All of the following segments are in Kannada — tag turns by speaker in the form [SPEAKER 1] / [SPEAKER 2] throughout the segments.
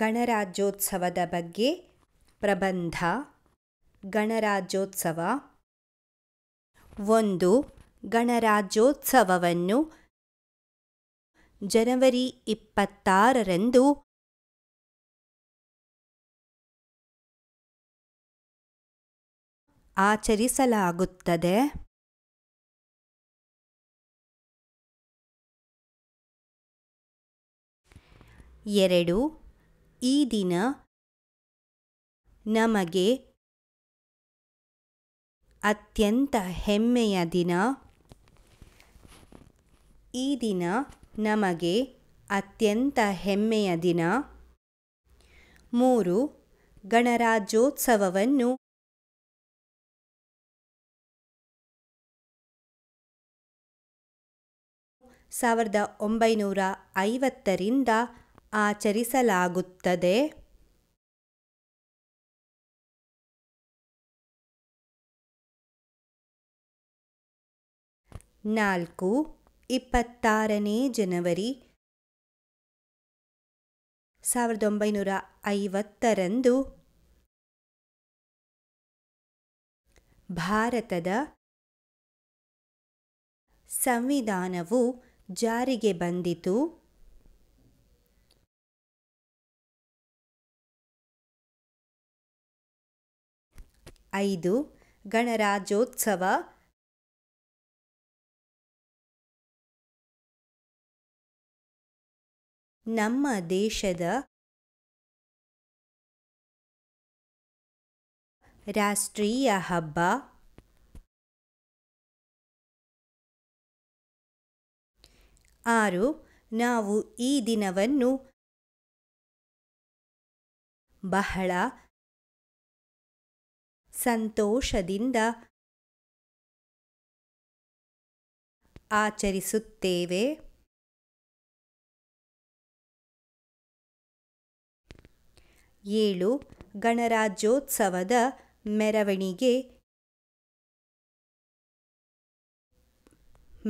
[SPEAKER 1] ಗಣರಾಜ್ಯೋತ್ಸವದ ಬಗ್ಗೆ ಪ್ರಬಂಧ ಗಣರಾಜ್ಯೋತ್ಸವ ಒಂದು ಗಣರಾಜ್ಯೋತ್ಸವವನ್ನು ಜನವರಿ ಇಪ್ಪತ್ತಾರರಂದು
[SPEAKER 2] ಆಚರಿಸಲಾಗುತ್ತದೆ
[SPEAKER 1] ಎರಡು ಈ ದಿನ ನಮಗೆ ಅತ್ಯಂತ ಹೆಮ್ಮೆಯ ದಿನ ಈ ದಿನ ನಮಗೆ ಅತ್ಯಂತ ಹೆಮ್ಮೆಯ ದಿನ ಮೂರು ಗಣರಾಜ್ಯೋತ್ಸವವನ್ನು ಸಾವಿರದ ಒಂಬೈನೂರ ಐವತ್ತರಿಂದ ಆಚರಿಸಲಾಗುತ್ತದೆ ನಾಲ್ಕು ಇಪ್ಪತ್ತಾರನೇ ಜನವರಿ ಸಾವಿರದ ಒಂಬೈನೂರ ಐವತ್ತರಂದು ಭಾರತದ ಸಂವಿಧಾನವು ಜಾರಿಗೆ ಬಂದಿತು
[SPEAKER 2] ಐದು ಗಣರಾಜ್ಯೋತ್ಸವ ನಮ್ಮ ದೇಶದ
[SPEAKER 1] ರಾಷ್ಟ್ರೀಯ ಹಬ್ಬ ಆರು ನಾವು ಈ ದಿನವನ್ನು
[SPEAKER 2] ಬಹಳ ಸಂತೋಷದಿಂದ
[SPEAKER 1] ಆಚರಿಸುತ್ತೇವೆ ಏಳು ಗಣರಾಜ್ಯೋತ್ಸವದ ಮೆರವಣಿಗೆ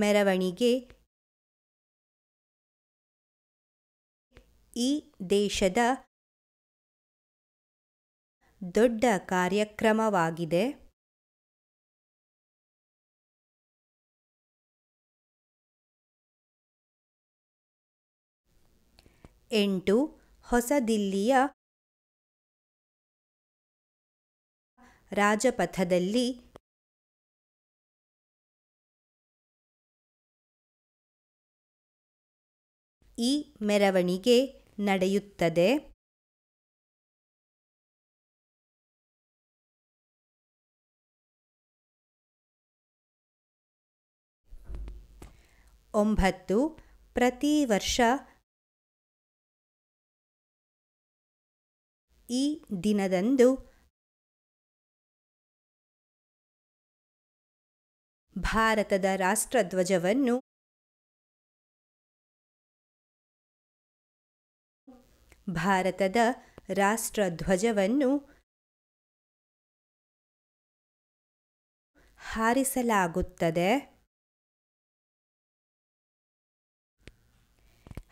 [SPEAKER 2] ಮೆರವಣಿಗೆ ಈ ದೇಶದ ದೊಡ್ಡ ಕಾರ್ಯಕ್ರಮವಾಗಿದೆ ಎಂಟು ಹೊಸ ದಿಲ್ಲಿಯ ರಾಜಪಥದಲ್ಲಿ ಈ ಮೆರವಣಿಗೆ ನಡೆಯುತ್ತದೆ
[SPEAKER 1] ಒಂಬತ್ತು ಪ್ರತಿ ವರ್ಷ ಈ ದಿನದಂದು
[SPEAKER 2] ಭಾರತದ ರಾಷ್ಟ್ರಧ್ವಜವನ್ನು
[SPEAKER 1] ಭಾರತದ ರಾಷ್ಟ್ರಧ್ವಜವನ್ನು ಹಾರಿಸಲಾಗುತ್ತದೆ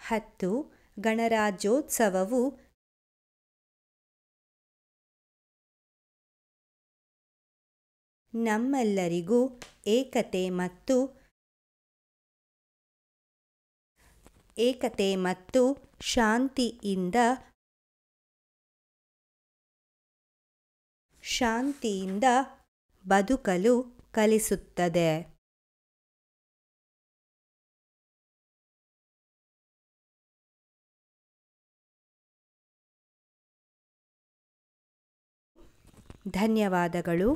[SPEAKER 1] ಹತ್ತು ಗಣರಾಜ್ಯೋತ್ಸವವು ನಮ್ಮೆಲ್ಲರಿಗೂ ಏಕತೆ ಮತ್ತು ಏಕತೆ ಮತ್ತು ಶಾಂತಿಯಿಂದ
[SPEAKER 2] ಶಾಂತಿಯಿಂದ ಬದುಕಲು ಕಲಿಸುತ್ತದೆ ಧನ್ಯವಾದಗಳು